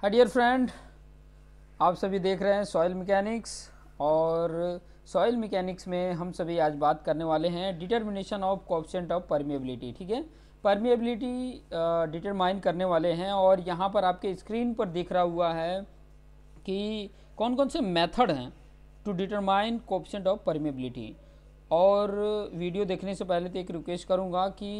hi dear friend आप सभी देख रहे हैं सॉइल मैकेनिक्स और सॉइल मैकेनिक्स में हम सभी आज बात करने वाले हैं determination of coefficient of permeability ठीक है परमिएबिलिटी डिटरमाइन करने वाले हैं और यहाँ पर आपके स्क्रीन पर दिख रहा हुआ है कि कौन कौन से मेथड हैं to determine coefficient of permeability और वीडियो देखने से पहले तो एक रिक्वेस्ट करूँगा कि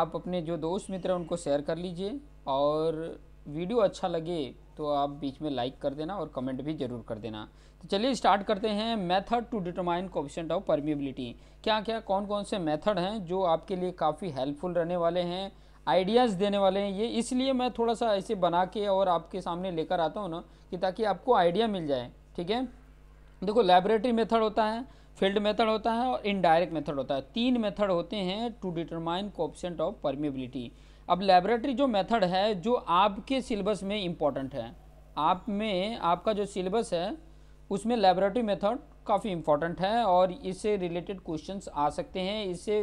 आप अपने जो दोस्त मित्र हैं उनको शेयर कर लीजिए और वीडियो अच्छा लगे तो आप बीच में लाइक कर देना और कमेंट भी जरूर कर देना तो चलिए स्टार्ट करते हैं method to determine coefficient of permeability क्या क्या कौन कौन से मेथड हैं जो आपके लिए काफ़ी हेल्पफुल रहने वाले हैं आइडियाज़ देने वाले हैं ये इसलिए मैं थोड़ा सा ऐसे बना के और आपके सामने लेकर आता हूँ ना कि ताकि आपको आइडिया मिल जाए ठीक है देखो लेबोरेटरी मेथड होता है फील्ड मेथड होता है और इनडायरेक्ट मेथड होता है तीन मेथड होते हैं to determine coefficient of permeability अब लेबोरेटरी जो मेथड है जो आपके सिलेबस में इम्पॉर्टेंट है आप में आपका जो सिलेबस है उसमें लेबोरेटरी मेथड काफ़ी इम्पॉर्टेंट है और इससे रिलेटेड क्वेश्चंस आ सकते हैं इससे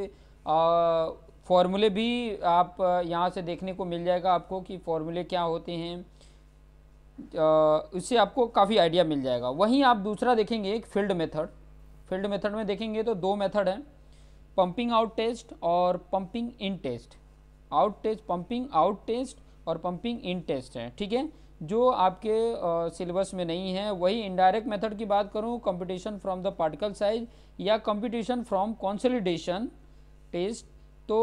फॉर्मूले भी आप यहाँ से देखने को मिल जाएगा आपको कि फॉर्मूले क्या होते हैं इससे आपको काफ़ी आइडिया मिल जाएगा वहीं आप दूसरा देखेंगे एक फील्ड मेथड फील्ड मेथड में देखेंगे तो दो मेथड हैं पंपिंग आउट टेस्ट और pumping in test out test pumping out test और पंपिंग इन टेस्ट है ठीक है जो आपके सिलेबस में नहीं है वही इनडायरेक्ट मेथड की बात करूँ competition from the particle size या कंपटीशन फ्रॉम कॉन्सोलिडेशन टेस्ट तो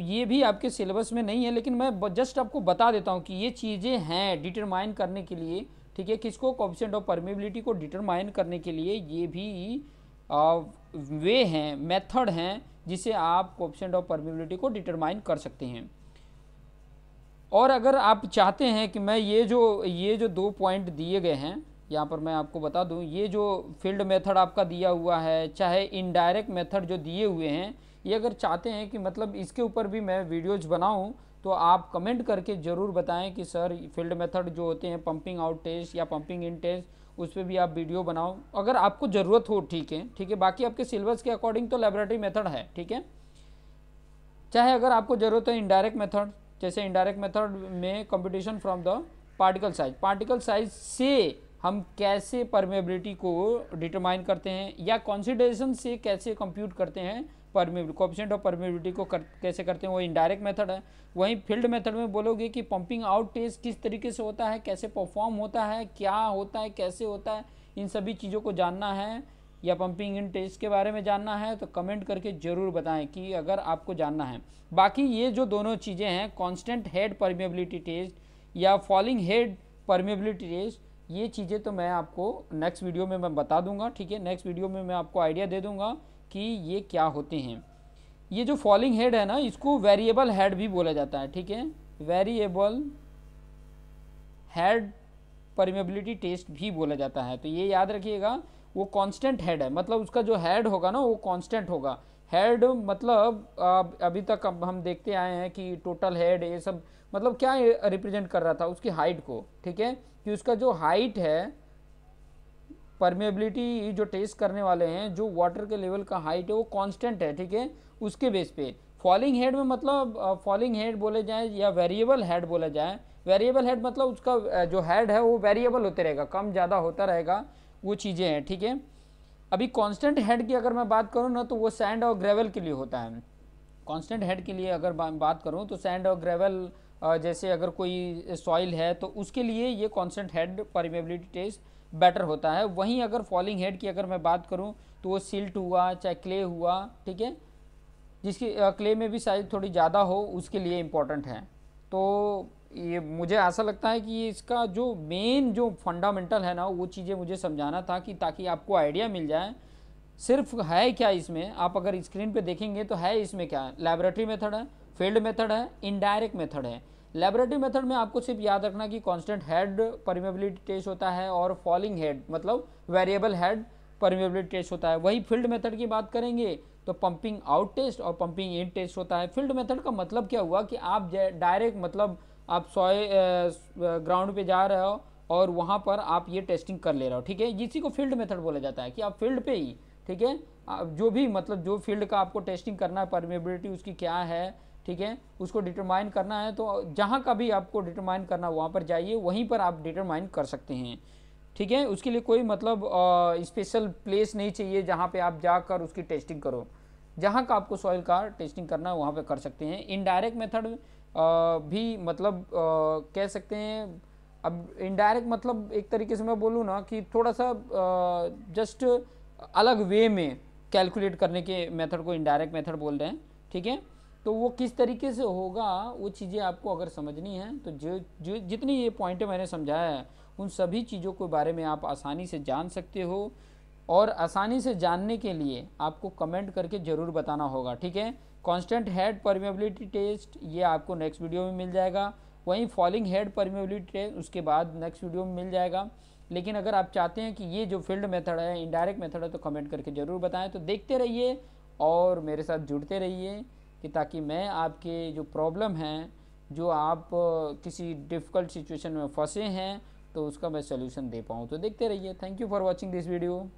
ये भी आपके सिलेबस में नहीं है लेकिन मैं जस्ट आपको बता देता हूँ कि ये चीज़ें हैं डिटरमाइन करने के लिए ठीक है किसको कॉपिशेंट ऑफ परमेबिलिटी को डिटरमाइन करने के लिए ये भी आ, वे हैं मेथड हैं जिसे आप कोप्शेंट ऑफ परमिबिलिटी को डिटरमाइन कर सकते हैं और अगर आप चाहते हैं कि मैं ये जो ये जो दो पॉइंट दिए गए हैं यहाँ पर मैं आपको बता दूँ ये जो फील्ड मेथड आपका दिया हुआ है चाहे इनडायरेक्ट मेथड जो दिए हुए हैं ये अगर चाहते हैं कि मतलब इसके ऊपर भी मैं वीडियोज़ बनाऊँ तो आप कमेंट करके ज़रूर बताएं कि सर फील्ड मेथड जो होते हैं पंपिंग आउट टेस्ट या पंपिंग इन टेस्ट उस पर भी आप वीडियो बनाओ अगर आपको ज़रूरत हो ठीक है ठीक है बाकी आपके सिलेबस के अकॉर्डिंग तो लेबोरेटरी मेथड है ठीक है चाहे अगर आपको ज़रूरत है इनडायरेक्ट मेथड जैसे इनडायरेक्ट मेथड में competition from the particle size particle size से हम कैसे परमेबिलिटी को डिटरमाइन करते हैं या कॉन्सिडरेशन से कैसे कंप्यूट करते हैं परमेबिलिटी कॉपिशेंट ऑफ परमेबिलिटी को कर, कैसे करते हैं वो इनडायरेक्ट मेथड है वहीं फील्ड मेथड में बोलोगे कि पंपिंग आउट टेस्ट किस तरीके से होता है कैसे परफॉर्म होता है क्या होता है कैसे होता है इन सभी चीज़ों को जानना है या पंपिंग इन टेस्ट के बारे में जानना है तो कमेंट करके ज़रूर बताएं कि अगर आपको जानना है बाकी ये जो दोनों चीज़ें हैं कॉन्स्टेंट हेड परमेबिलिटी टेस्ट या फॉलिंग हेड परमेबिलिटी टेस्ट ये चीज़ें तो मैं आपको नेक्स्ट वीडियो में मैं बता दूंगा ठीक है नेक्स्ट वीडियो में मैं आपको आइडिया दे दूंगा कि ये क्या होते हैं ये जो फॉलिंग हेड है ना इसको वेरिएबल हेड भी बोला जाता है ठीक है वेरिएबल हेड परमेबिलिटी टेस्ट भी बोला जाता है तो ये याद रखिएगा वो कांस्टेंट हेड है मतलब उसका जो हेड होगा ना वो कांस्टेंट होगा हेड मतलब अभी तक हम देखते आए हैं कि टोटल हेड ये सब मतलब क्या रिप्रेजेंट कर रहा था उसकी हाइट को ठीक है कि उसका जो हाइट है परमेबिलिटी जो टेस्ट करने वाले हैं जो वाटर के लेवल का हाइट है वो कांस्टेंट है ठीक है उसके बेस पे फॉलिंग हेड में मतलब फॉलिंग हेड बोले जाए या वेरिएबल हेड बोला जाए वेरिएबल हेड मतलब उसका जो हेड है वो वेरिएबल होते रहेगा कम ज़्यादा होता रहेगा वो चीज़ें हैं ठीक है अभी कॉन्स्टेंट हेड की अगर मैं बात करूँ ना तो वो सैंड और ग्रेवल के लिए होता है कॉन्स्टेंट हेड के लिए अगर बात करूँ तो सैंड और ग्रेवल जैसे अगर कोई सॉइल है तो उसके लिए ये constant head permeability test better होता है वहीं अगर फॉलिंग हेड की अगर मैं बात करूँ तो वो सिल्ट हुआ चाहे क्ले हुआ ठीक है जिसकी क्ले में भी साइज थोड़ी ज़्यादा हो उसके लिए इम्पॉर्टेंट है तो ये मुझे ऐसा लगता है कि इसका जो मेन जो फंडामेंटल है ना वो चीज़ें मुझे समझाना था कि ताकि आपको आइडिया मिल जाए सिर्फ है क्या इसमें आप अगर स्क्रीन पे देखेंगे तो है इसमें क्या लेबोरेटरी मेथड है फील्ड मेथड है इनडायरेक्ट मेथड है लेबोरेटरी मेथड में आपको सिर्फ याद रखना कि कांस्टेंट हेड परमेबिलिटी टेस्ट होता है और फॉलिंग हेड मतलब वेरिएबल हेड परमेबिलिटी टेस्ट होता है वही फील्ड मेथड की बात करेंगे तो पंपिंग आउट टेस्ट और पंपिंग इन टेस्ट होता है फील्ड मेथड का मतलब क्या हुआ कि आप डायरेक्ट मतलब आप सॉय ग्राउंड पे जा रहे हो और वहाँ पर आप ये टेस्टिंग कर ले रहे हो ठीक है जिसी को फील्ड मेथड बोला जाता है कि आप फील्ड पे ही ठीक है जो भी मतलब जो फील्ड का आपको टेस्टिंग करना है परमेबिलिटी उसकी क्या है ठीक है उसको डिटरमाइन करना है तो जहाँ का भी आपको डिटरमाइन करना वहाँ पर जाइए वहीं पर आप डिटरमाइन कर सकते हैं ठीक है उसके लिए कोई मतलब स्पेशल प्लेस नहीं चाहिए जहाँ पे आप जाकर उसकी टेस्टिंग करो जहाँ का आपको सॉइल का टेस्टिंग करना है वहाँ पे कर सकते हैं इनडायरेक्ट मेथड भी मतलब आ, कह सकते हैं अब इनडायरेक्ट मतलब एक तरीके से मैं बोलूँ ना कि थोड़ा सा जस्ट अलग वे में कैलकुलेट करने के मेथड को इनडायरेक्ट मेथड बोल रहे हैं ठीक है तो वो किस तरीके से होगा वो चीज़ें आपको अगर समझनी है तो जो जो जितनी ये पॉइंटें मैंने समझाया है उन सभी चीज़ों के बारे में आप आसानी से जान सकते हो और आसानी से जानने के लिए आपको कमेंट करके ज़रूर बताना होगा ठीक है कांस्टेंट हेड परमेबिलिटी टेस्ट ये आपको नेक्स्ट वीडियो में मिल जाएगा वहीं फॉलिंग हेड परमेबिलिटी टेस्ट उसके बाद नेक्स्ट वीडियो में मिल जाएगा लेकिन अगर आप चाहते हैं कि ये जो फील्ड मेथड है इनडायरेक्ट मेथड है तो कमेंट करके ज़रूर बताएं तो देखते रहिए और मेरे साथ जुड़ते रहिए कि ताकि मैं आपके जो प्रॉब्लम हैं जो आप किसी डिफ़िकल्ट सिचुएशन में फंसे हैं तो उसका मैं सोल्यूशन दे पाऊँ तो देखते रहिए thank you for watching this video